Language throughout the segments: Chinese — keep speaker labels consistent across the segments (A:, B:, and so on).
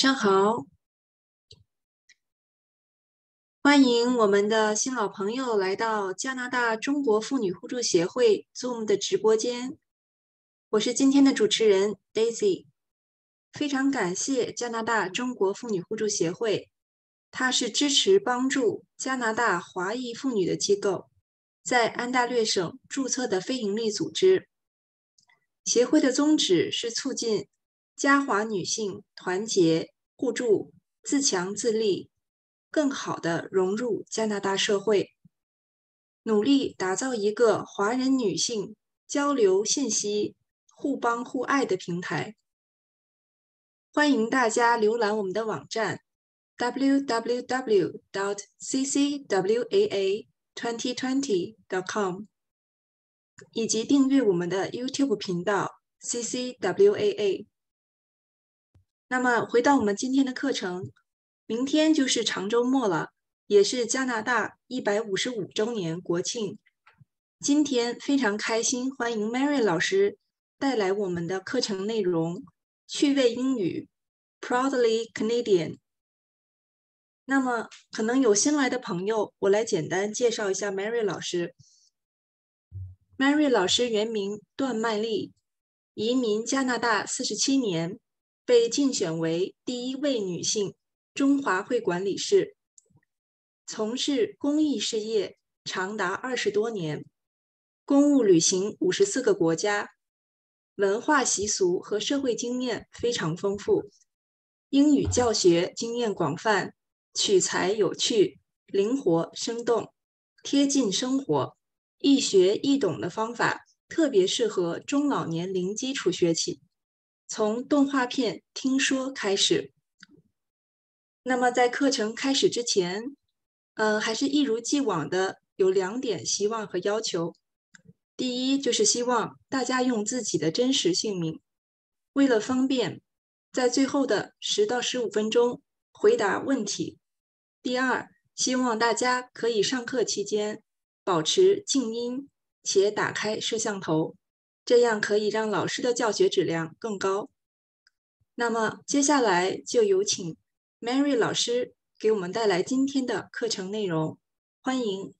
A: 上好，欢迎我们的新老朋友来到加拿大中国妇女互助协会 Zoom 的直播间。我是今天的主持人 Daisy。非常感谢加拿大中国妇女互助协会，它是支持帮助加拿大华裔妇女的机构，在安大略省注册的非营利组织。协会的宗旨是促进。嘉华女性团结互助、自强自立，更好地融入加拿大社会，努力打造一个华人女性交流信息、互帮互爱的平台。欢迎大家浏览我们的网站，www.dot.ccwaa.twentytwenty.com，以及订阅我们的 YouTube 频道 ccwaa。那么，回到我们今天的课程，明天就是长周末了，也是加拿大一百五十五周年国庆。今天非常开心，欢迎 Mary 老师带来我们的课程内容——趣味英语，Proudly Canadian。那么，可能有新来的朋友，我来简单介绍一下 Mary 老师。Mary 老师原名段麦丽，移民加拿大四十七年。被竞选为第一位女性中华会管理事，从事公益事业长达二十多年，公务旅行五十四个国家，文化习俗和社会经验非常丰富，英语教学经验广泛，取材有趣、灵活、生动，贴近生活，易学易懂的方法，特别适合中老年零基础学起从动画片听说开始。那么在课程开始之前，嗯，还是一如既往的有两点希望和要求。第一，就是希望大家用自己的真实姓名。为了方便，在最后的十到十五分钟回答问题。第二，希望大家可以上课期间保持静音且打开摄像头。这样可以让老师的教学质量更高。那么接下来就有请 Mary 老师给我们带来今天的课程内容，欢迎。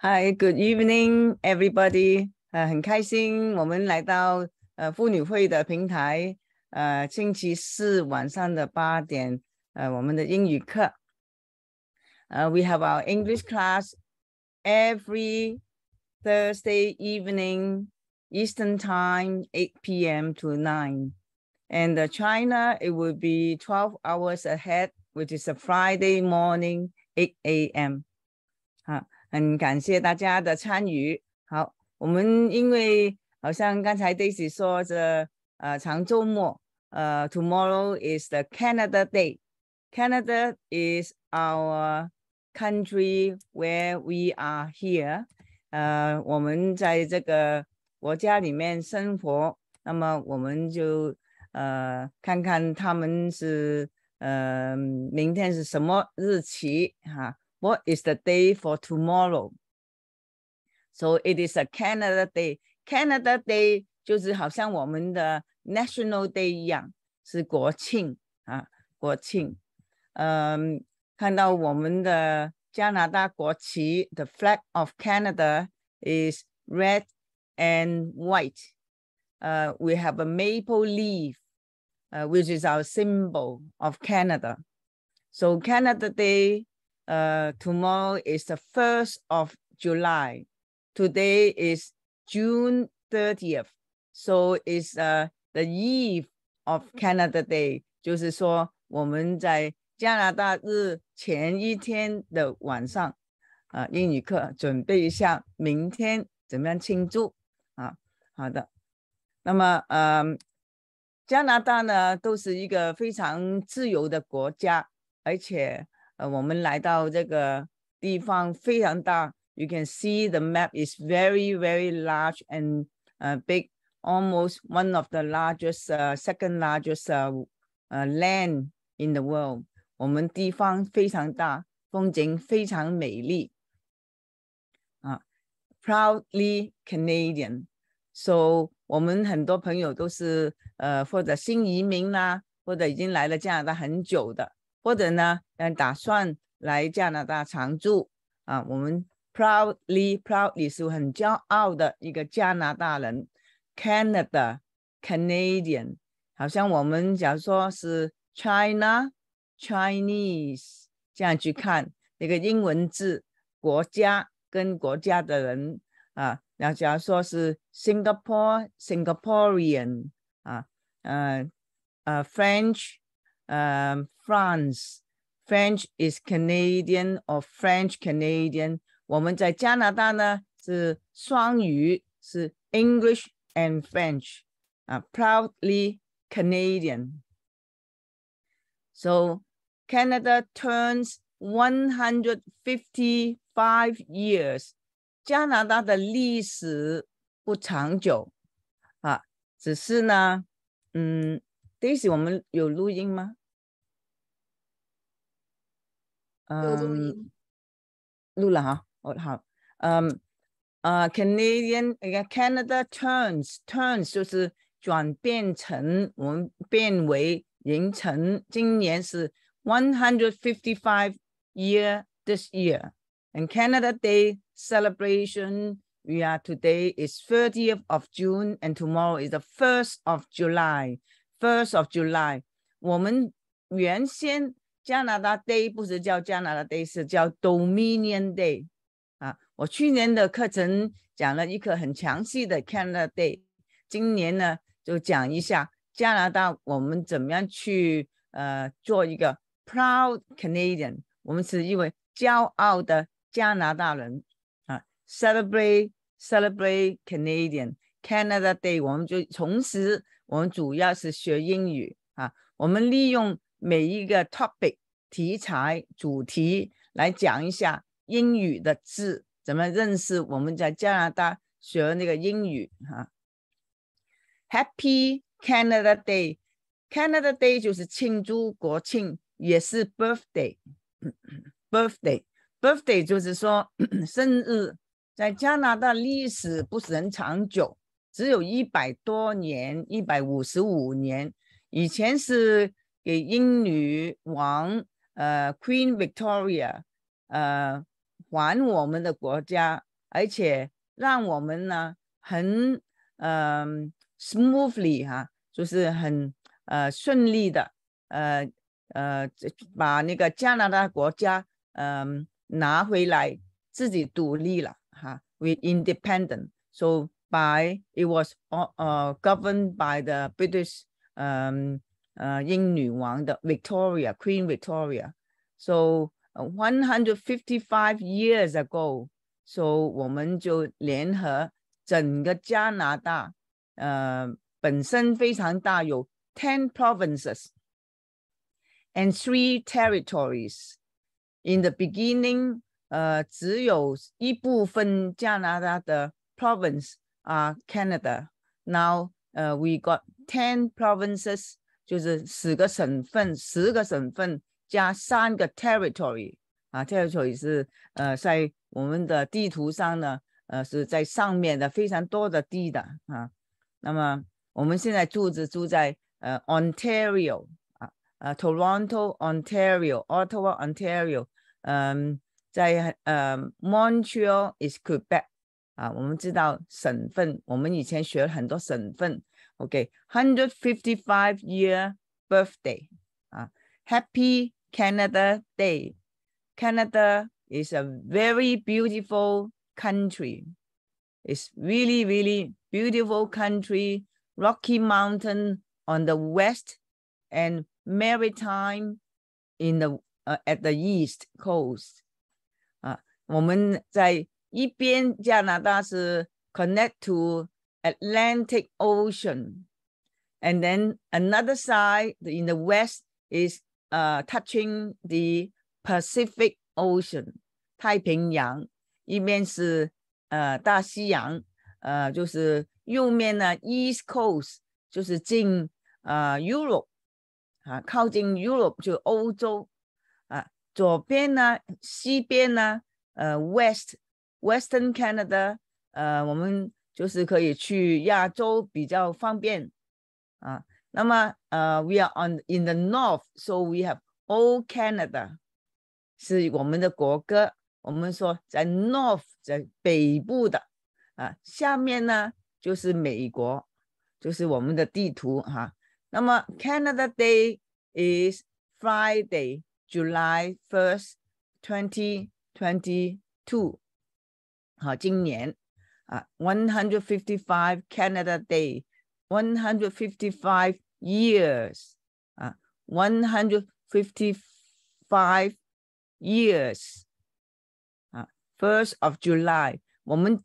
B: Hi, good evening, everybody。呃，很开心我们来到呃妇女会的平台。呃，星期四晚上的八点，呃，我们的英语课。呃，We have our English class every。Thursday evening, Eastern Time, 8 p.m. to 9. And uh, China, it will be 12 hours ahead, which is a Friday morning, 8 a.m. 好，很感谢大家的参与。好，我们因为好像刚才 Daisy 说着，呃，长周末，呃，Tomorrow is the Canada Day. Canada is our country where we are here. 呃，我们在这个国家里面生活，那么我们就呃看看他们是呃明天是什么日期哈？What is the day for tomorrow？So it is a Canada Day. Canada Day 就是好像我们的 National Day 一样，是国庆啊，国庆。嗯，看到我们的。加拿大国旗，the flag of Canada is red and white. Uh, we have a maple leaf, uh, which is our symbol of Canada. So Canada Day uh, tomorrow is the 1st of July. Today is June 30th. So it's uh, the eve of Canada Day. 就是说我们在加拿大日前一天的晚上，啊，英语课准备一下，明天怎么样庆祝啊？好的，那么呃，加拿大呢都是一个非常自由的国家，而且呃，我们来到这个地方非常大。You can see the map is very, very large and, uh, big, almost one of the largest, uh, second largest, uh, land in the world. 我们地方非常大，风景非常美丽啊！Proudly Canadian，s o 我们很多朋友都是呃，或者新移民啦，或者已经来了加拿大很久的，或者呢，嗯，打算来加拿大常住啊。我们 Proudly proudly 是很骄傲的一个加拿大人，Canada Canadian，好像我们假如说是 China。Chinese 这样去看那个英文字国家跟国家的人啊，那假如说是 Singapore Singaporean 啊，呃呃 French 呃 France French is Canadian or French Canadian。我们在加拿大呢是双语，是 English and French 啊，proudly Canadian。So Canada turns one hundred fifty-five years。加拿大的历史不长久，啊，只是呢，嗯，Daisy，我们有录音吗？嗯，录了哈，我好，嗯，啊，Canadian，你看 Canada turns turns 就是转变成，我们变为形成，今年是。155 year this year. And Canada Day celebration, we are today is 30th of June and tomorrow is the 1st of July. 1st of July, July，我们原先加拿大 Day 不是叫加拿大 Day，是叫 Dominion Day。啊，我去年的课程讲了一个很详细的 Canada Day，今年呢就讲一下加拿大我们怎么样去呃做一个 Proud Canadian，我们是一位骄傲的加拿大人啊。Celebrate, celebrate Canadian Canada Day，我们就同时，我们主要是学英语啊。我们利用每一个 topic 题材主题来讲一下英语的字怎么认识。我们在加拿大学那个英语啊。Happy Canada Day，Canada Day 就是庆祝国庆。也是 birthday，birthday，birthday，就是说 生日。在加拿大历史不是很长久，只有一百多年，一百五十五年。以前是给英女王呃 Queen Victoria 呃还我们的国家，而且让我们呢很呃 smoothly 哈，就是很呃顺利的呃。呃，把那个加拿大国家，嗯，拿回来自己独立了哈 w i t h independent. So by it was all 呃 governed by the British，嗯呃英女王的 Victoria Queen Victoria. So one hundred fifty five years ago，so 我们就联合整个加拿大，呃，本身非常大，有 ten provinces. and three territories. In the beginning, 呃，只有一部分加拿大的 uh, province 啊 Canada。Now，呃，we uh, got ten provinces，就是十个省份，十个省份加三个 uh, territory 啊，territory 是呃在我们的地图上呢，呃是在上面的非常多的地的啊。那么我们现在住址住在呃 Ontario 呃 Toronto Ottawa, Ontario. Montreal is Quebec 啊，我们知道省份，我们以前学了很多省份。OK，hundred fifty five year birthday 啊，Happy Canada Day。Canada is a very beautiful country. It's really, really beautiful country. Rocky Mountain on the west and maritime in the uh at the east coast 啊，我们在一边加拿大是 uh, connect to Atlantic Ocean, and then another side in the west is uh touching the Pacific Ocean 太平洋，一面是呃大西洋，呃就是右面呢 East Coast 就是进呃 Europe。啊，靠近 Europe 就欧洲啊，左边呢，西边呢，呃，West Western Canada，呃，我们就是可以去亚洲比较方便啊。那么呃，We are on in the North，so we have O Canada 是我们的国歌。我们说在 North 在北部的啊，下面呢就是美国，就是我们的地图哈。那么 Canada Day is Friday, July first, twenty twenty two。好，今年啊，one hundred fifty five Canada Day, one hundred fifty five years 啊，one hundred fifty five years 啊，first of July，我们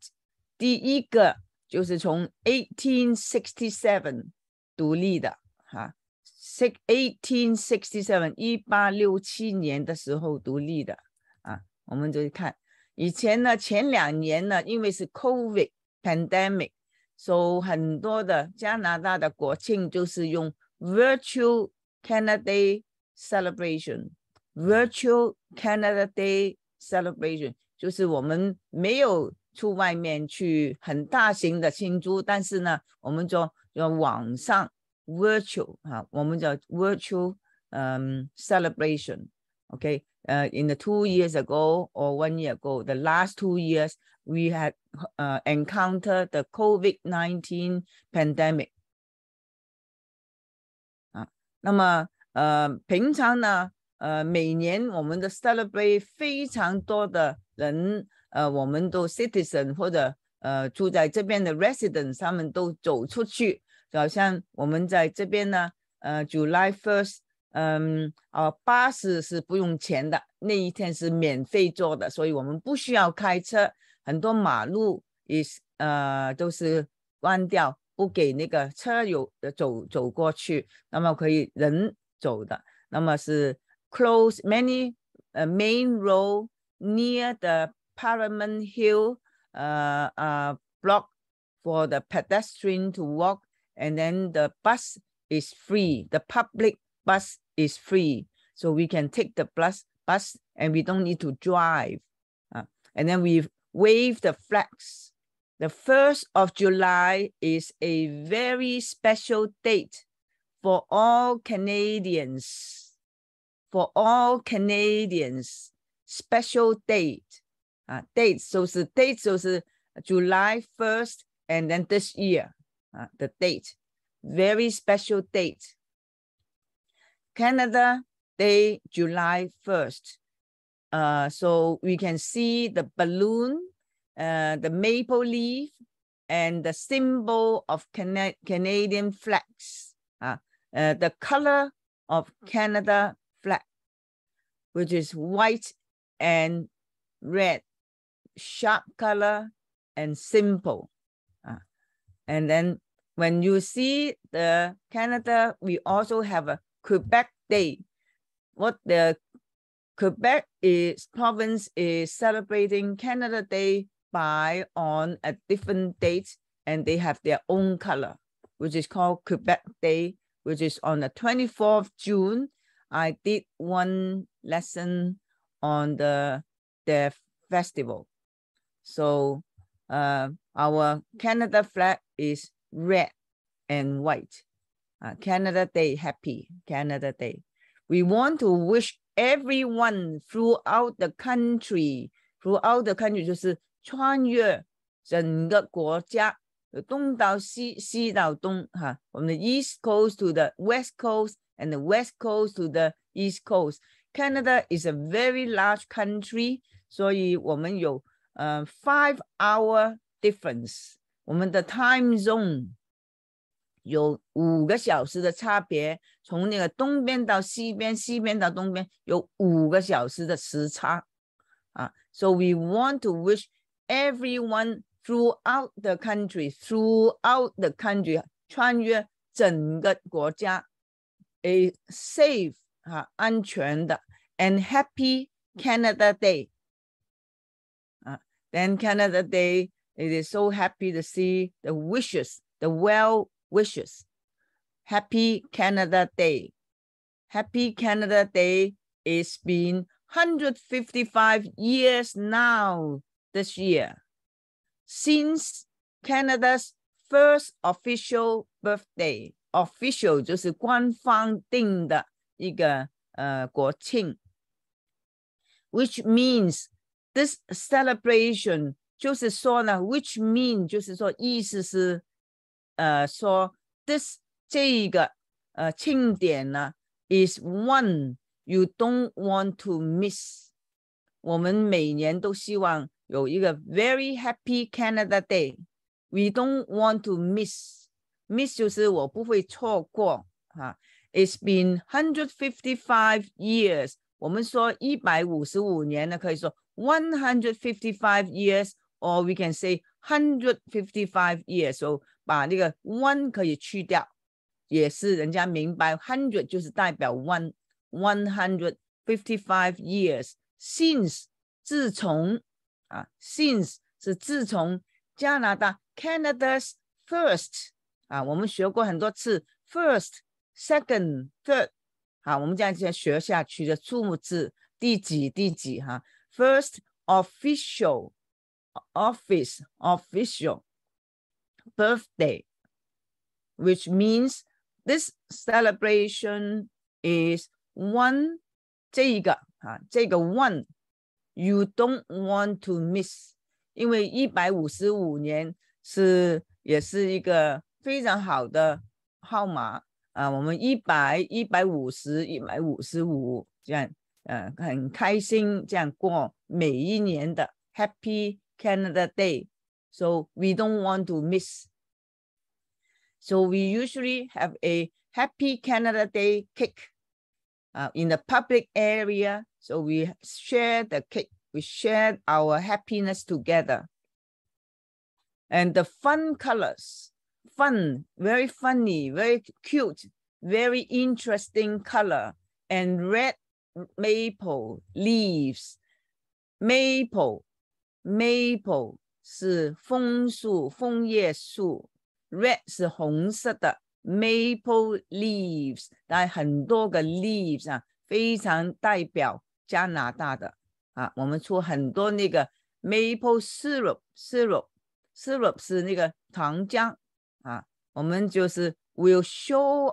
B: 第一个就是从 eighteen sixty seven 独立的。哈，six eighteen sixty seven 一八六七年的时候独立的啊，我们就看以前呢，前两年呢，因为是 covid pandemic，所以很多的加拿大的国庆就是用 virtual Canada Day celebration，virtual Canada Day celebration，就是我们没有出外面去很大型的庆祝，但是呢，我们就要网上。virtual 哈，我们叫 virtual um celebration. Okay, uh, in the two years ago or one year ago, the last two years we had uh, encountered the COVID nineteen pandemic. 啊，那么呃，平常呢，呃，每年我们的 celebrate 非常多的人，呃，我们都 citizen 或者呃住在这边的 residents，他们都走出去。好像我们在这边呢，呃，July first，嗯，啊、呃，巴士是不用钱的，那一天是免费坐的，所以我们不需要开车。很多马路也是呃都是关掉，不给那个车有走走过去，那么可以人走的。那么是 close many 呃 main road near the Parliament Hill block for the pedestrian to walk and then the bus is free. The public bus is free. So we can take the bus, bus and we don't need to drive. Uh, and then we wave the flags. The 1st of July is a very special date for all Canadians. For all Canadians, special date. Uh, date 就是 date 就是 July 1st and then this year uh, the date, very special date. Canada Day, July 1st. Uh, so we can see the balloon, uh, the maple leaf, and the symbol of Can Canadian flags. Uh, uh, the color of Canada flag, which is white and red, sharp color and simple. Uh, and then when you see the Canada, we also have a Quebec Day. What the Quebec is province is celebrating Canada Day by on a different date, and they have their own color, which is called Quebec Day, which is on the 24th June. I did one lesson on the the festival. So uh, our Canada flag is red and white. Uh, Canada Day, happy Canada Day. We want to wish everyone throughout the country, throughout the country the East Coast to the West Coast and the West Coast to the East Coast. Canada is a very large country，所以我们有呃 five hour difference。我们的 time zone 有五个小时的差别，从那个东边到西边，西边到东边有五个小时的时差啊。So we want to wish everyone throughout the country, throughout the country，穿越整个国家，a safe 啊安全的 and happy Canada Day 啊。Then Canada Day it is so happy to see the wishes, the well wishes. Happy Canada Day. Happy Canada Day is been 155 years now this year since Canada's first official birthday. Official 就是官方定的一个呃国庆，which means this celebration 就是说呢，which mean 就是说意思是，呃，说 this 这一个呃庆典呢 one you don't want to miss。我们每年都希望有一个 very happy Canada Day。We don't want to miss。miss 就是我不会错过啊。It's been hundred fifty five years。我们说一百五十五年呢，可以说 one hundred fifty five years。or we can say hundred fifty five years，so 把那个 one 可以去掉，也是人家明白 hundred 就是代表 one one hundred fifty five years since 自从啊 since 是自从加拿大 Canada's first 啊，我们学过很多次 first second third 啊，我们这样再学下去的数目字第几第几哈、啊、first official。office official birthday, which means this celebration is one 这个啊，这个 one you don't want to miss，因为一百五十五年是也是一个非常好的号码啊，我们一百一百五十一百五十五这样，呃，很开心这样过每一年的 Happy Canada Day. So we don't want to miss. So we usually have a Happy Canada Day cake uh, in the public area. So we share the cake. We share our happiness together. And the fun colors, fun, very funny, very cute, very interesting color. And red maple leaves, maple, Maple 是枫树，枫叶树。Red 是红色的。Maple leaves，来很多个 leaves 啊，非常代表加拿大的啊。我们出很多那个 maple syrup，syrup，syrup 是那个糖浆啊。我们就是 will show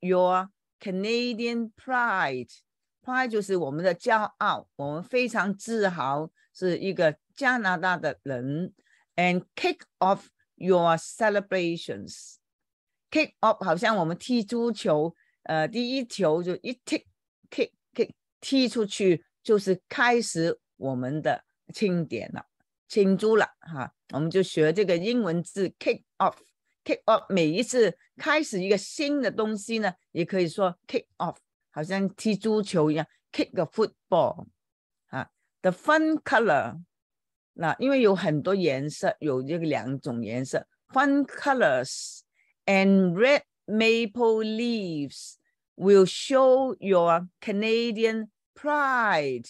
B: your Canadian pride，pride 就是我们的骄傲，我们非常自豪。是一个加拿大的人，and kick off your celebrations，kick off 好像我们踢足球，呃，第一球就一 kick，kick，kick 踢出去，就是开始我们的庆典了，庆祝了哈，我们就学这个英文字 kick off，kick off 每一次开始一个新的东西呢，也可以说 kick off，好像踢足球一样，kick a football。The fun color，那因为有很多颜色，有这个两种颜色。Fun colors and red maple leaves will show your Canadian pride。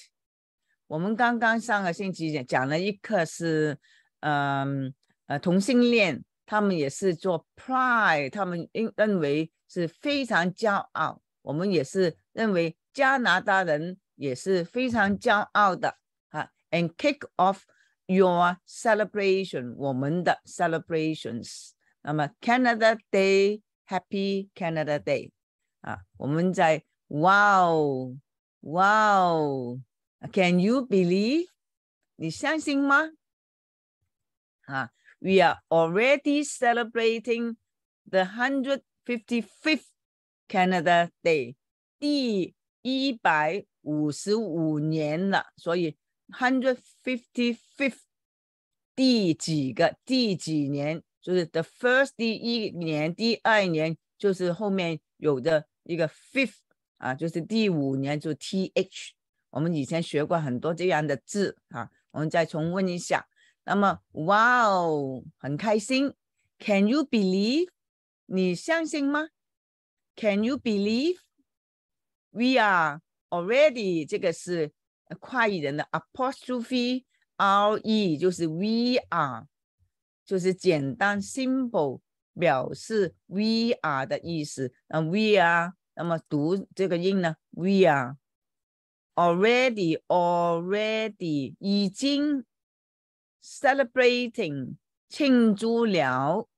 B: 我们刚刚上个星期讲讲了一课是，嗯呃，同性恋，他们也是做 pride，他们认认为是非常骄傲。我们也是认为加拿大人也是非常骄傲的。and kick off your celebration, celebration，我们的 celebrations。那么 Canada Day Happy Canada Day 啊，我们在 Wow wow. Can you believe? we are already celebrating the hundred fifty fifth Canada Day 第一百五十五年了，所以 Hundred fifty fifth，第几个？第几年？就是 the first 第一年，第二年就是后面有的一个 fifth 啊，就是第五年。就 th，我们以前学过很多这样的字啊，我们再重温一下。那么，哇哦，很开心。Can you believe？你相信吗？Can you believe？We are already。这个是。跨语人的 apostrophe r e 就是 we are，就是简单 simple 表示 we are 的意思。那 we are 那么读这个音呢？we already already 已经 celebrating 庆祝了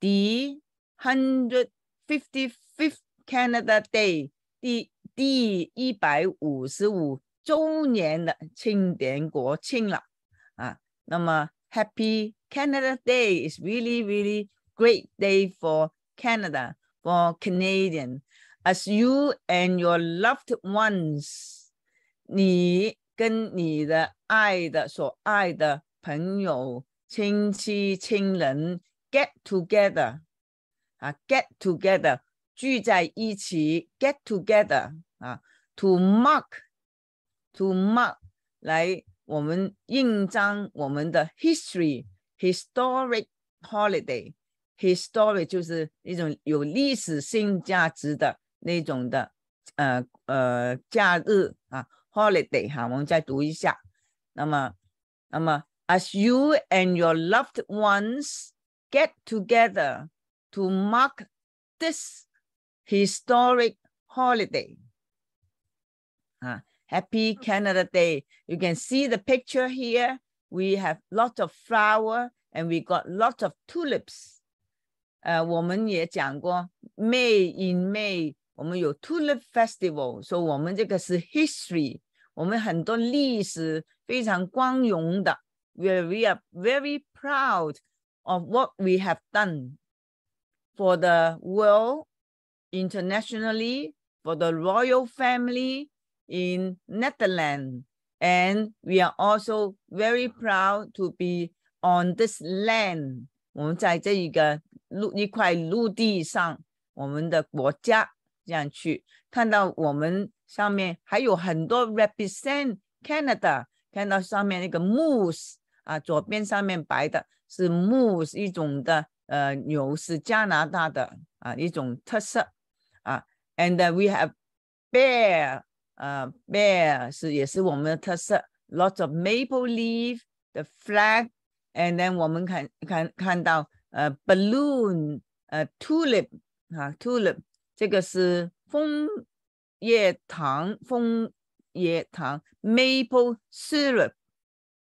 B: the hundred fifty fifth Canada Day 第第一百五十五周年的庆典国庆了啊！那么 Happy Canada Day is really really great day for Canada for c a n a d i a n As you and your loved ones，你跟你的爱的所爱的朋友、亲戚、亲人 get together 啊，get together 聚在一起，get together。啊，to to mark 来我们印章我们的 history historic holiday historic 就是一种有历史性价值的那种的呃呃假日啊 holiday 哈，我们再读一下。那么那么 as you and your loved ones get together to mark this historic holiday. Uh, Happy Canada Day. You can see the picture here. We have lots of flower and we got lots of tulips. Uh, May in May，我们有 Tulip Festival，说我们这个是 history，我们很多历史非常光荣的。Where we are very proud of what we have done for the world, internationally, for the royal family, in Netherlands. And we are also very proud to be on this land. 我们在这一个陆一块陆地上，我们的国家这样去看到我们上面还有很多 represent Canada，看到上面那个 moose 啊，左边上面白的是 moose 一种的呃牛，是加拿大的啊一种特色啊，and uh, we have bear 呃 uh, bear 是也是我们的特色，lots of maple leaf the flag and then 我们看看看到呃 balloon 呃 tulip 啊 tulip 这个是枫叶糖枫叶糖 maple syrup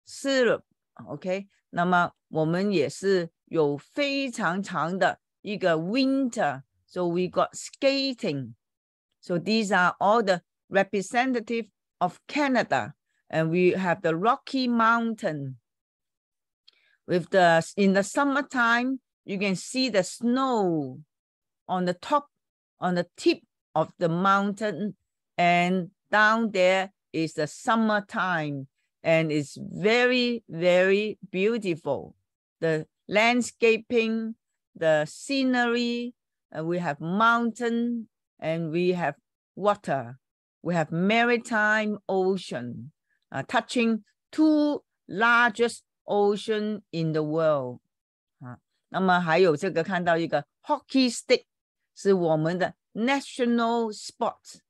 B: syrup OK，那么我们也是有非常长的一个 winter，so we got skating，so these are all the representative of Canada, and we have the Rocky Mountain. With the in the summertime, you can see the snow on the top, on the tip of the mountain, and down there is the summertime, and it's very, very beautiful. The landscaping, the scenery, and we have mountain, and we have water we have maritime ocean uh, touching two largest ocean in the world 啊，那么还有这个看到一个 uh, hockey stick national sport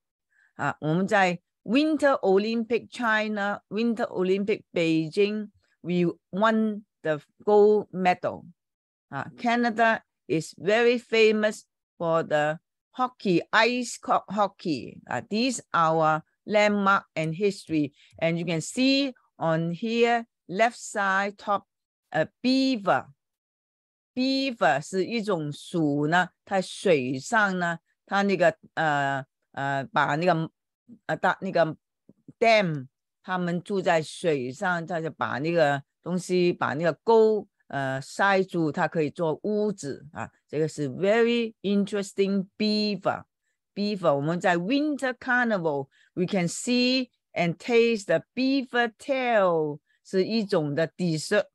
B: 啊，我们在 uh, Winter Olympic China Winter Olympic Beijing we won the gold medal uh, Canada is very famous for the Hockey, ice hockey, 啊，these are landmark and history. And you can see on here left side top, a beaver. Beaver 是一种鼠呢，它水上呢，它那个呃呃，把那个呃大那个 dam，他们住在水上，它就把那个东西，把那个沟。呃，塞住它可以做屋子啊，这个是 very interesting beaver beaver。我们在 winter carnival we can see and taste the beaver tail，是一种的 dessert，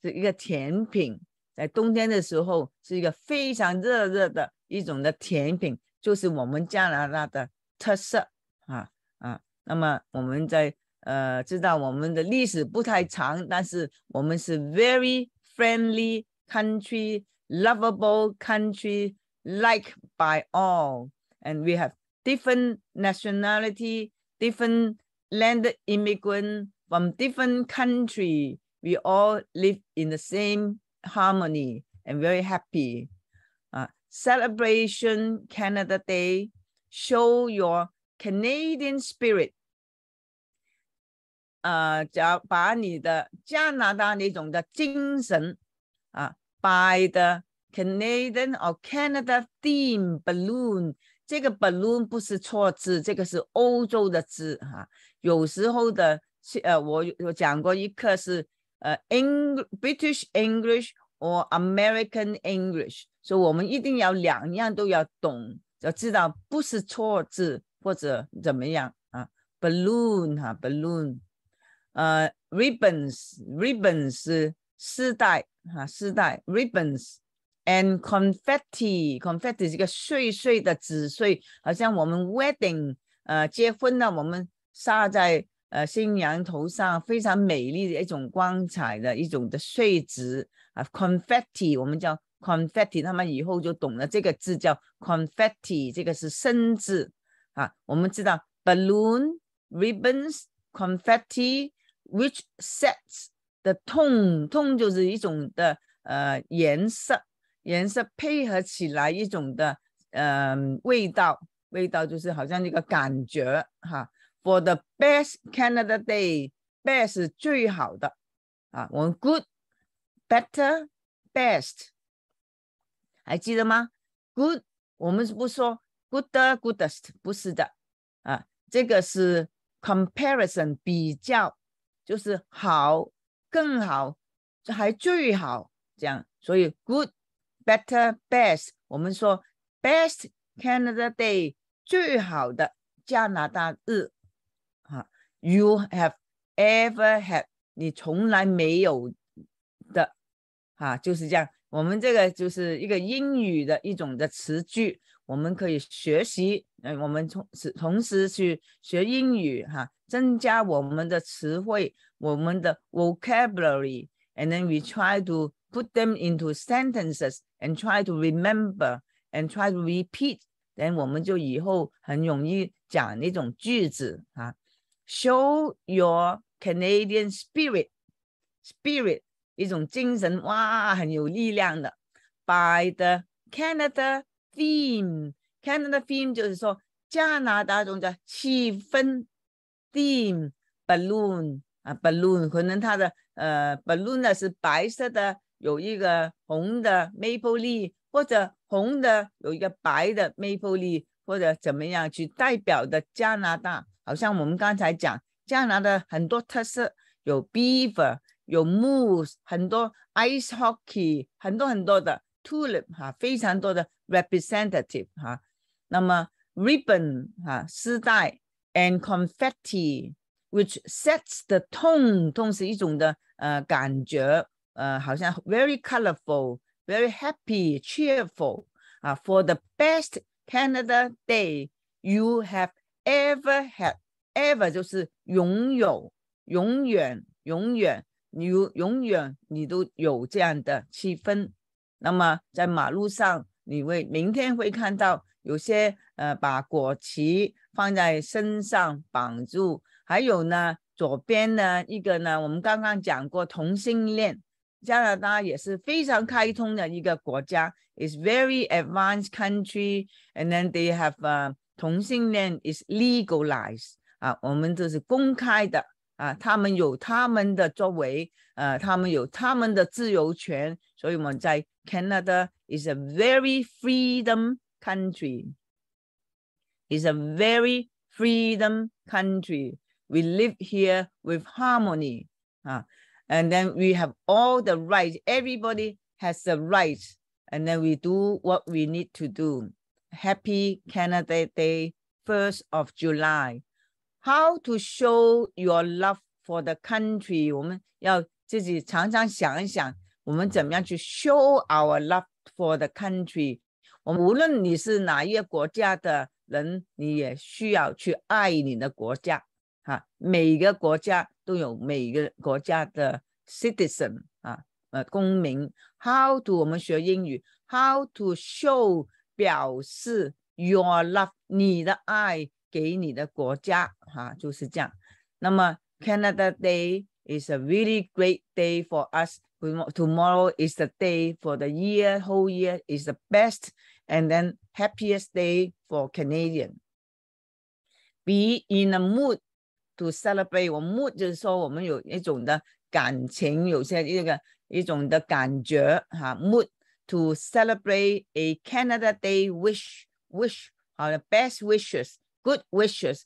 B: 是一个甜品，在冬天的时候是一个非常热热的一种的甜品，就是我们加拿大的特色啊啊。那么我们在呃知道我们的历史不太长，但是我们是 very。friendly country, lovable country, liked by all. And we have different nationality, different landed immigrant from different country. We all live in the same harmony and very happy. Uh, celebration Canada Day, show your Canadian spirit 呃，叫把你的加拿大那种的精神啊，By the Canadian or Canada theme balloon，这个 balloon 不是错字，这个是欧洲的字哈。有时候的，呃，我我讲过一课是呃，英 British English or American English，所以我们一定要两样都要懂，要知道不是错字或者怎么样啊，balloon 哈，balloon。呃，ribbons, ribbons 丝带哈，丝带 ribbons and confetti, confetti 是一个碎碎的纸碎，好像我们 wedding 呃结婚呢，我们撒在呃新娘头上，非常美丽的一种光彩的一种的碎纸啊。confetti 我们叫 confetti，他们以后就懂了这个字叫 confetti，这个是生字啊。我们知道 balloon, ribbons, confetti。Which sets 的 tone tone 就是一种的呃颜色颜色配合起来一种的嗯味道味道就是好像一个感觉哈。For the best Canada Day，best 最好的啊。我们 good better best 还记得吗？Good 我们是不说 g o o d e s goodest 不是的啊。这个是 comparison 比较。就是好，更好，还最好，这样。所以，good、better、best，我们说 best Canada Day 最好的加拿大日，哈。You have ever had 你从来没有的，啊，就是这样。我们这个就是一个英语的一种的词句。我们可以学习，嗯，我们同时同时去学英语哈，增加我们的词汇，我们的 vocabulary，and then we try to put them into sentences and try to remember and try to repeat。then 我们就以后很容易讲那种句子啊，show your Canadian spirit，spirit 一种精神，哇，很有力量的，by the Canada。Theme，Canada theme 就是说加拿大中的气氛 theme balloon 啊 balloon 可能它的呃 balloon 呢是白色的，有一个红的 maple leaf 或者红的有一个白的 maple leaf 或者怎么样去代表的加拿大，好像我们刚才讲加拿大的很多特色有 beaver 有 moo 很多 ice hockey 很多很多的。Tulip 哈，非常多的 representative 哈，那么 ribbon 哈丝带 and confetti，which sets the tone，同是一种的呃感觉呃好像 very colorful，very happy，cheerful 啊，for the best Canada Day you have ever had，ever 就是拥有永远永远你永远你都有这样的气氛。那么在马路上，你会明天会看到有些呃把国旗放在身上绑住，还有呢，左边呢一个呢，我们刚刚讲过同性恋，加拿大也是非常开通的一个国家，is very advanced country，and then they have uh 同性恋 is legalized 啊，我们都是公开的啊，他们有他们的作为。呃，他们有他们的自由权，所以我们在 Canada is a very freedom country. Is a very freedom country. We live here with harmony. Uh, and then we have all the rights. Everybody has the rights. And then we do what we need to do. Happy Canada Day, 1st of July. How to show your love for the country? 自己常常想一想，我们怎么样去 show our love for the country？我们无论你是哪一个国家的人，你也需要去爱你的国家。哈，每个国家都有每个国家的 citizen 啊，呃，公民。How to 我们学英语？How to show 表示 your love 你的爱给你的国家？哈，就是这样。那么 Canada Day。It's a really great day for us. Tomorrow is the day for the year, whole year is the best and then happiest day for Canadian. Be in a mood to celebrate. celebrate。我 mood 就是说我们有一种的感情，有些一个一种的感觉哈。mood to celebrate a Canada Day wish wish 好的 best wishes. Good wishes,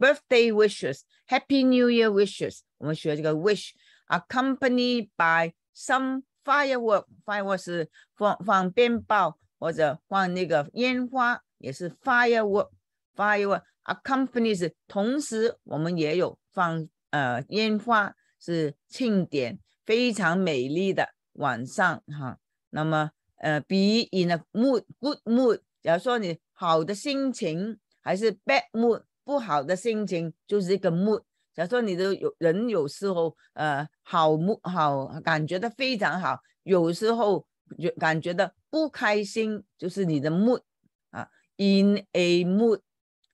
B: birthday wishes, Happy New Year wishes, 我们学这个 wish accompanied by some firework，firework 是放放鞭炮或者放那个烟花，也是 firework，firework accompanies。同时，我们也有放呃烟花是庆典，非常美丽的晚上哈。那么呃，be in a mood good mood，假如说你好的心情还是 bad mood 不好的心情，就是一个 mood。假如说你的有人有时候呃好木好感觉的非常好，有时候就感觉的不开心，就是你的 mood 啊。In a mood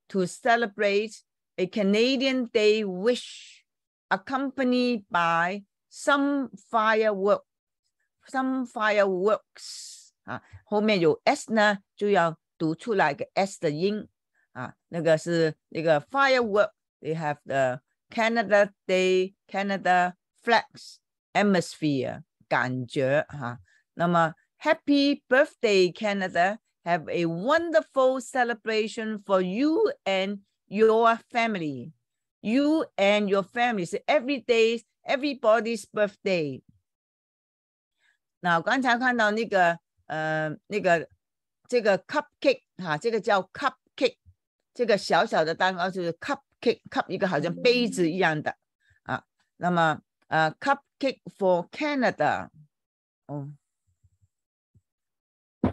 B: to celebrate a Canadian Day, wish accompanied by some fireworks, some fireworks 啊。后面有 s 呢，就要读出来个 s 的音啊。那个是那个 firework，they have the。Canada Day Canada Flags Atmosphere 感觉哈。那么 Happy Birthday Canada! Have a wonderful celebration for you and your family. You and your family. So every day, everybody's birthday. 那刚才看到那个呃那个这个 cupcake 哈，这个叫 cupcake，这个小小的蛋糕就是 cup。cupcake，cup 一个好像杯子一样的啊，那么啊 cupcake for Canada，哦，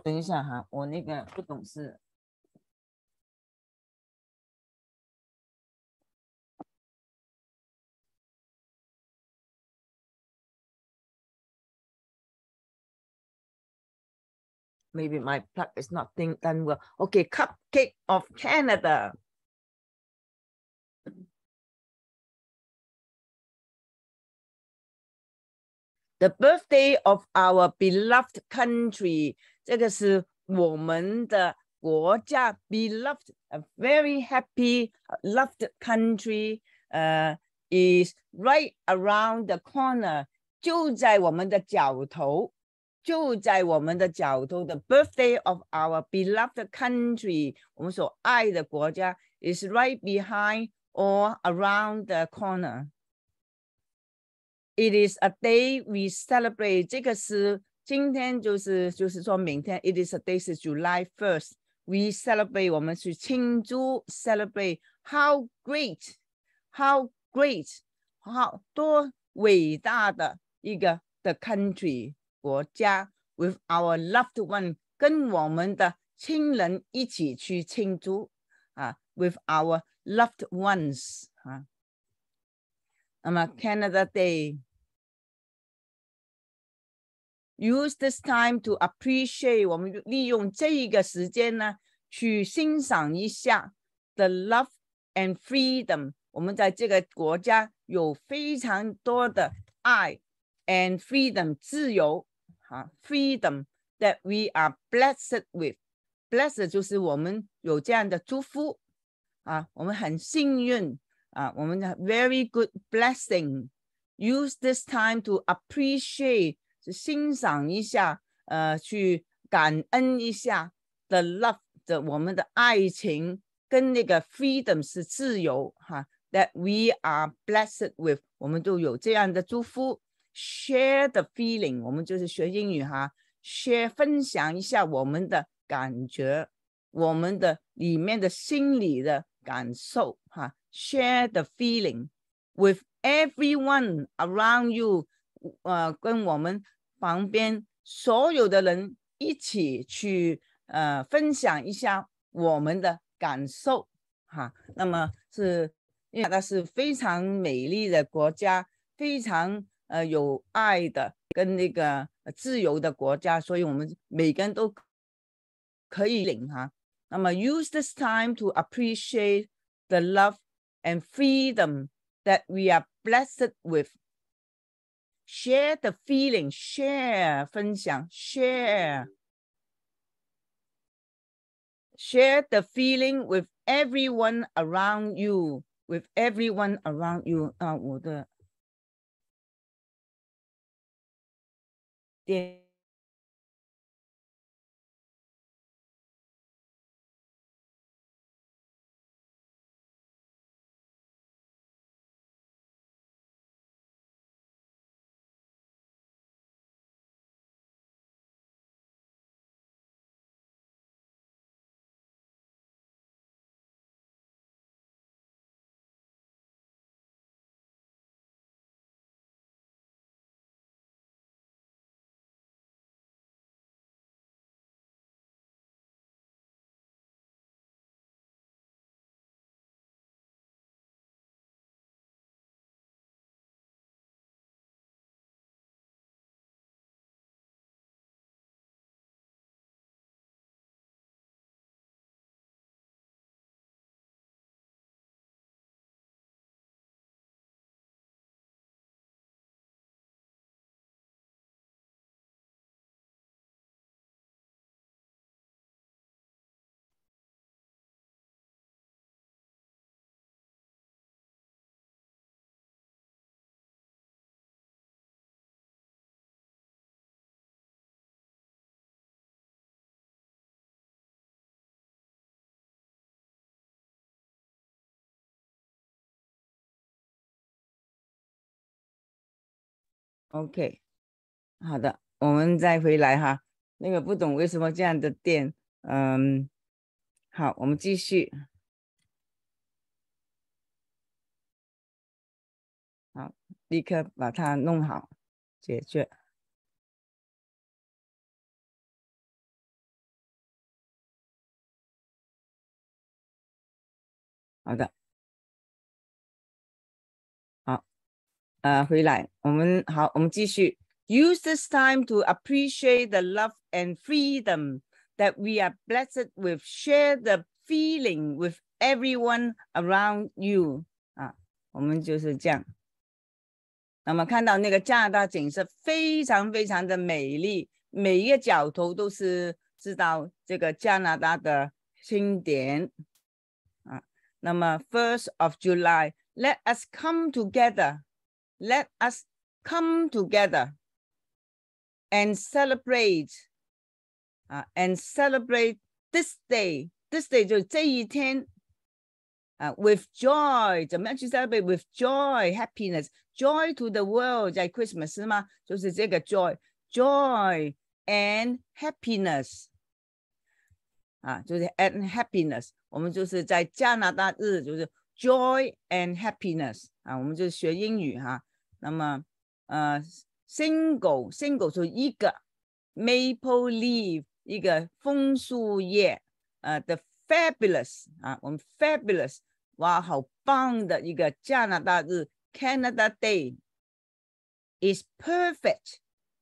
B: 等一下哈，我那个不懂事，maybe my plug is not think done well。OK，cupcake of Canada。The birthday of our beloved country. beloved a very happy loved country uh, is right around the corner 就在我们的脚头就在我们的脚头 the birthday of our beloved country 我们所爱的国家 is right behind or around the corner it is a day we celebrate. celebrate。这个是今天就是就是说明天。It is a day is July first。We celebrate 我们去庆祝 celebrate how great how great 好多伟大的一个 the country 国家 with our loved one With our loved ones 啊。那么 Canada Day。use this time to appreciate. appreciate，我们利用这一个时间呢，去欣赏一下 the love and freedom。我们在这个国家有非常多的爱 and freedom 自由啊 freedom that we are blessed with。blessed 就是我们有这样的祝福啊，我们很幸运啊，我们的 very good blessing。Use this time to appreciate 是欣赏一下，呃，去感恩一下的 love 的我们的爱情，跟那个 freedom 是自由哈。That we are blessed with，我们都有这样的祝福。Share the feeling，我们就是学英语哈，Share 分享一下我们的感觉，我们的里面的心理的感受哈。Share the feeling with everyone around you。呃，跟我们旁边所有的人一起去呃分享一下我们的感受哈。那么是因为它是非常美丽的国家，非常呃有爱的跟那个自由的国家，所以我们每个人都可以领哈。那么，use this time to appreciate the love and freedom that we are blessed with。share the feeling, share 分享，share share the feeling with everyone around you, with everyone around you 啊，我的点 OK，好的，我们再回来哈。那个不懂为什么这样的店，嗯，好，我们继续。好，立刻把它弄好，解决。好的。呃，回来，我们好，我们继续。Use uh, this time to appreciate the love and freedom that we are blessed with. Share the feeling with everyone around you. 啊，我们就是这样。那么看到那个加拿大景色非常非常的美丽，每一个角头都是知道这个加拿大的经典啊。那么 First of July, let us come together let us come together and celebrate uh, and celebrate this day. This day with joy 怎么样去 celebrate with joy happiness joy to the world 在 Christmas joy joy and happiness 啊，就是 uh, and happiness。我们就是在加拿大日就是 joy and happiness 啊，我们就学英语哈、啊。Uh, 那么呃，single single 是一个 maple leaf 一个枫树叶，呃，the fabulous 啊，我们 fabulous 哇，好棒的一个加拿大日 Canada Day is perfect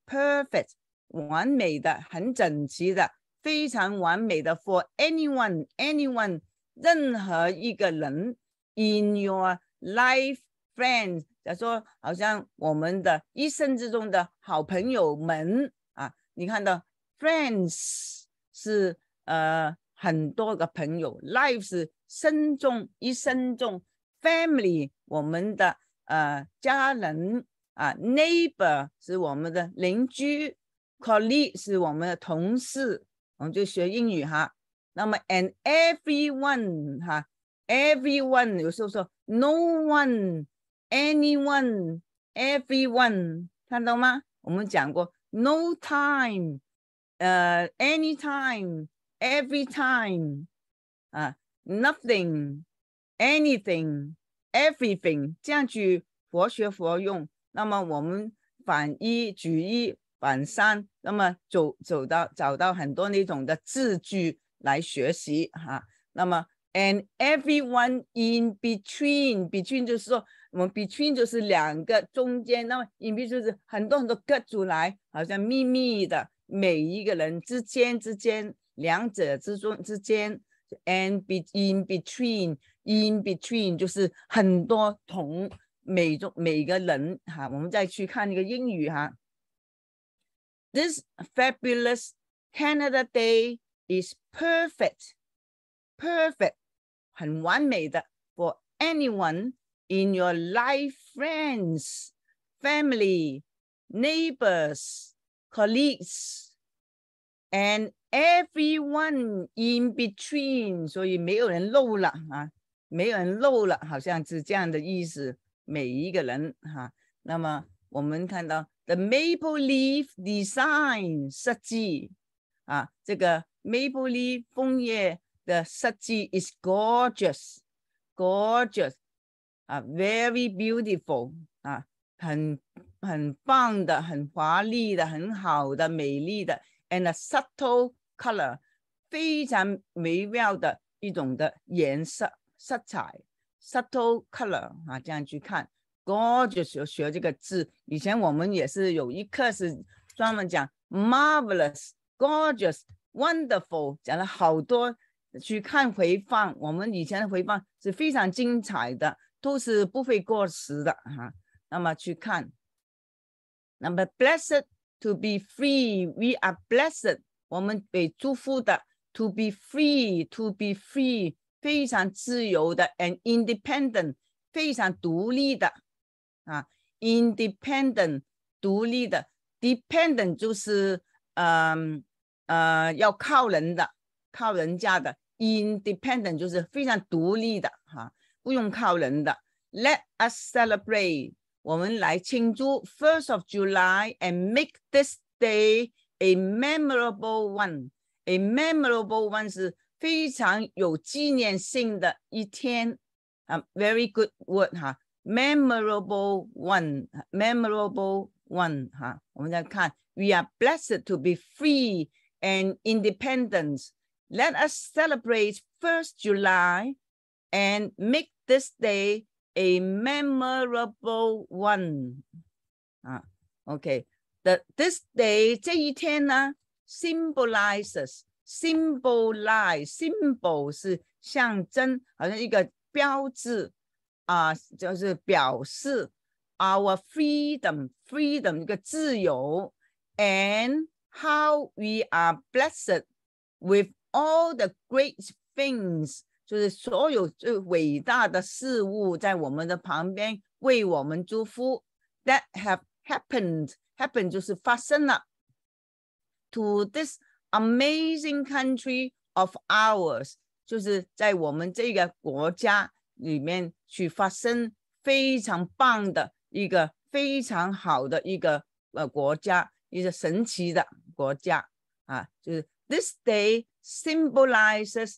B: perfect 完美的，很整齐的，非常完美的 for anyone anyone 任何一个人 in your life friends。他说：“好像我们的一生之中的好朋友们啊，你看到 friends 是呃很多个朋友 l i f e s 生中一生中，family 我们的呃家人啊，neighbor 是我们的邻居，colleague 是我们的同事。我们就学英语哈。那么 and everyone 哈，everyone 有时候说 no one。” Anyone, everyone，看到吗？我们讲过。No time，呃，any time, every time，啊，nothing, anything, everything，这样去活学活用。那么我们反一举一反三，那么走走到找到很多那种的字句来学习哈。那么 And everyone in between, between 就是说。我们 between 就是两个中间，那么 in between 是很多很多各组来，好像密密的，每一个人之间之间，两者之中之间，and in between，in between 就是很多同每种每个人哈，我们再去看一个英语哈，this fabulous Canada Day is perfect，perfect，很完美的，for anyone。in your life, friends, family, neighbors, colleagues, and everyone in between. So, between，所以没有人漏了啊，没有人漏了，好像是这样的意思。每一个人哈、啊，那么我们看到 the maple leaf design 设计啊，这个 maple leaf 枫叶的设计 is gorgeous. Gorgeous. 啊，very beautiful 啊，很很棒的，很华丽的，很好的，美丽的，and a subtle color，非常微妙的一种的颜色色彩，subtle color 啊，这样去看，gorgeous 学这个字，以前我们也是有一课是专门讲 marvelous，gorgeous，wonderful，讲了好多，去看回放，我们以前的回放是非常精彩的。都是不会过时的哈。那么去看，那么 blessed to be free，we are blessed，我们被祝福的。to be free，to be free，非常自由的，and independent，非常独立的啊。independent，独立的，dependent 就是呃呃要靠人的，靠人家的。independent 就是非常独立的哈。不用靠人的。Let us celebrate，我们来庆祝 First of July and make this day a memorable one。A memorable one very good word 哈、huh?，memorable one，memorable one We are blessed to be free and independent. Let us celebrate 1st July and make this day a memorable one ah, okay. The this day symbolizes symbolize symbol 是象征，好像一个标志啊，就是表示 our freedom freedom 一个自由，and how we are blessed with all the great things 就是所有最伟大的事物在我们的旁边为我们祝福。That have happened，happen 就是发生了。To this amazing country of ours，就是在我们这个国家里面去发生非常棒的一个非常好的一个呃国家，一个神奇的国家啊。就是 This day symbolizes。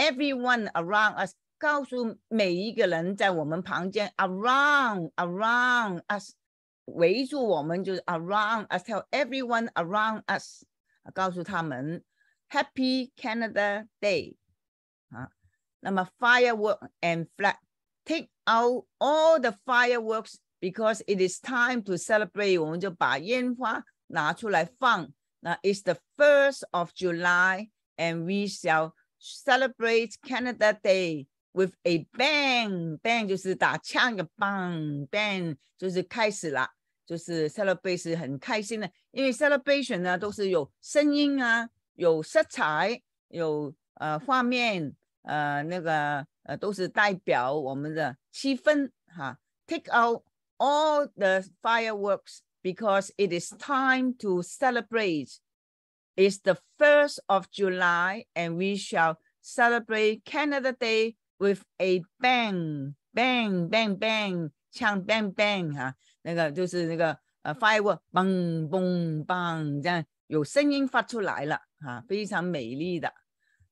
B: everyone around us，告诉每一个人在我们旁边，around around us，围住我们就是 around us，tell everyone around us，告诉他们 Happy Canada Day firework and flag take out all the fireworks because it is time to celebrate，我们就把烟花拿出来放。那 it's the first of July and we shall celebrate Canada Day with a bang bang，就是打枪一个 bang bang，就是开始了，就是 celebrate 是很开心的，因为 celebration 呢都是有声音啊，有色彩，有呃画面，呃那个呃都是代表我们的气氛哈。Take out all the fireworks because it is time to celebrate It's the first of July, and we shall celebrate Canada Day with a bang, bang, bang, bang, 唱 bang bang 哈，那个就是那个呃 fire, bang，这样有声音发出来了哈，非常美丽的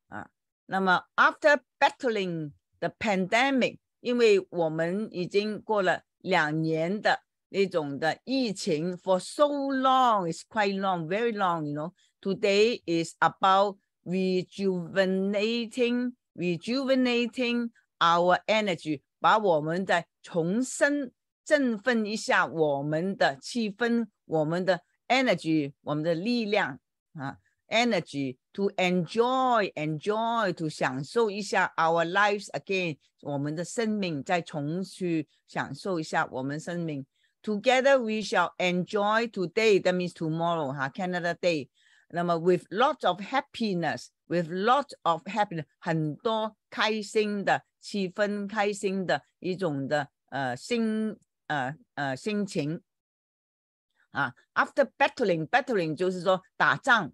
B: 啊。那么 after battling the pandemic, 因为我们已经过了两年的那种的疫情，for so long, it's quite long, very long, you know. Today is about rejuvenating, rejuvenating our energy，把我们再重生、振奋一下我们的气氛，我们的 energy，我们的力量啊，energy to enjoy, enjoy to 享受一下 our lives again，我们的生命再重去享受一下我们生命。Together we shall enjoy today. That means tomorrow, 哈，Canada Day. 那么 with lots of happiness, with lots of happiness，很多开心的气氛，开心的一种的呃心呃呃心情啊。After battling，battling 就是说打仗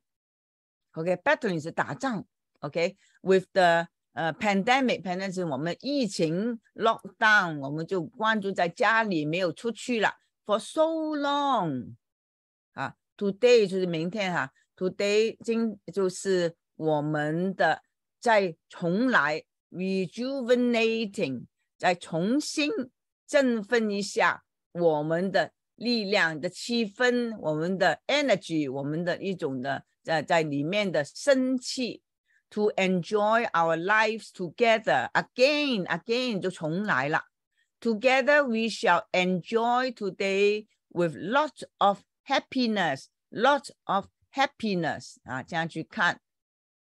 B: ，OK，battling With the 呃，pandemic，pandemic 是我们疫情 for so long，啊，today 就是明天哈。today 今就是我们的在重来 rejuvenating，再重新振奋一下我们的力量的气氛，我们的 energy，我们的一种的在在里面的生气。To enjoy our lives together again, again 就重来了。Together we shall enjoy today with lots of happiness, lots of happiness 啊，这样去看。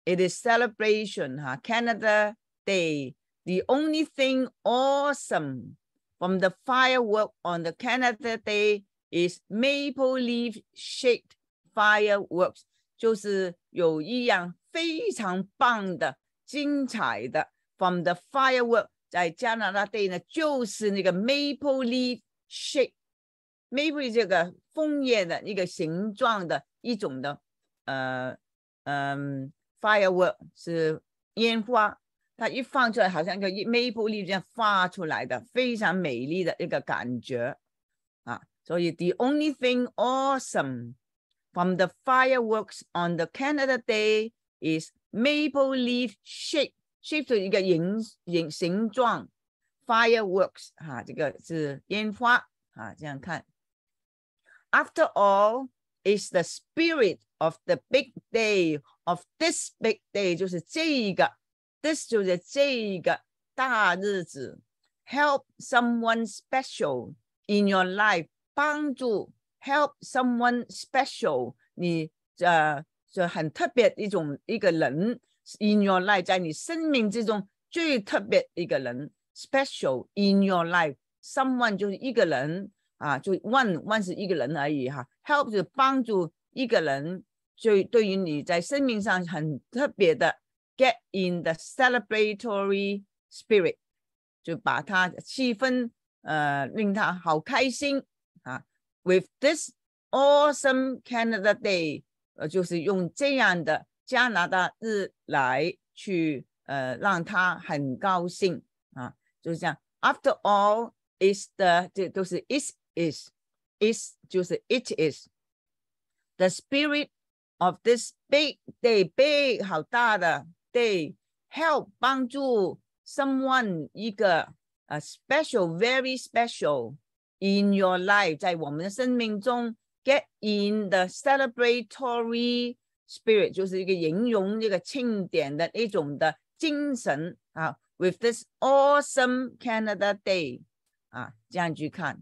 B: It is celebration Canada Day, the only thing awesome from the firework on the Canada Day is maple leaf shaped fireworks，就是有一样非常棒的、精彩的。From the firework 在加拿大 Day 呢，就是那个 maple leaf shape maybe 这个枫叶的一个形状的一种的，呃嗯 f i r e w o r k 是烟花，它一放出来好像个一 maple leaf 这样发出来的，非常美丽的一个感觉啊。所以 the only thing awesome from the fireworks on the Canada Day is maple leaf shape shape 一个形形形状 fireworks 啊，这个是烟花啊，这样看。After all, it's the spirit of the big day of this big day，就是这个，this Help someone special in your life，帮助 help someone special，你呃就很特别一种一个人 in your life，在你生命之中最特别一个人 special in your life，someone 就是一个人。啊，就 one one 是一个人而已哈，help 就帮助一个人，就对于你在生命上很特别的，get in the celebratory spirit，就把它气氛呃令他好开心啊。With this awesome Canada Day，呃，就是用这样的加拿大日来去呃让他很高兴啊，就是这样。After all, is the 这都是 is。is is just it is the spirit of this big day big 好大的 day help 帮助 someone a special very special in your life 在我们的生命中 get in the celebratory spirit With this awesome Canada Day 啊，这样去看。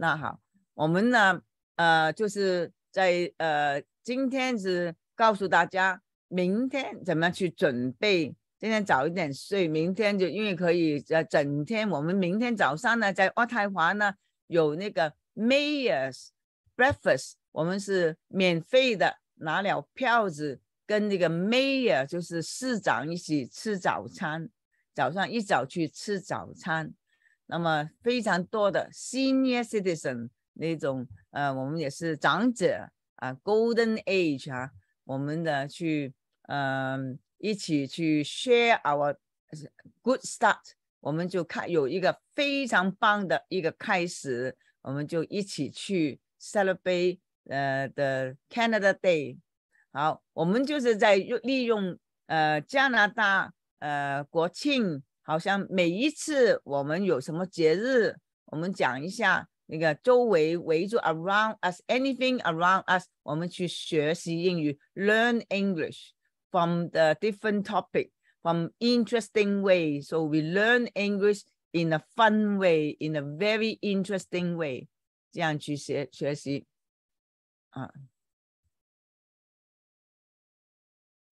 B: 那好，我们呢，呃，就是在呃，今天是告诉大家，明天怎么去准备。今天早一点睡，明天就因为可以呃，整天。我们明天早上呢，在渥太华呢有那个 Mayor's Breakfast，我们是免费的，拿了票子跟那个 Mayor，就是市长一起吃早餐。早上一早去吃早餐。那么非常多的 senior citizen 那种，呃，我们也是长者啊，golden age 啊，我们的去，嗯，一起去 share our good start，我们就开有一个非常棒的一个开始，我们就一起去 celebrate 呃的 Canada Day，好，我们就是在利用呃加拿大呃国庆。好像每一次我们有什么节日，我们讲一下那个周围围住 around u s anything around us，我们去学习英语，learn English from the different topic from interesting way，so we learn English in a fun way in a very interesting way，这样去学学习，啊，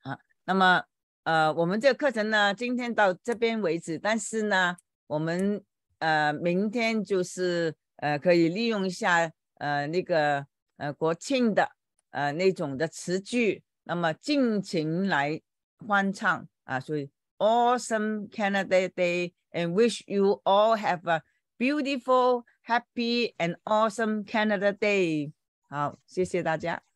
B: 啊，那么。呃，我们这个课程呢，今天到这边为止。但是呢，我们呃，明天就是呃，可以利用一下呃那个呃国庆的呃那种的词句，那么尽情来欢唱啊。所以，Awesome Canada Day，and wish you all have a beautiful, happy and awesome Canada Day。好，谢谢大家。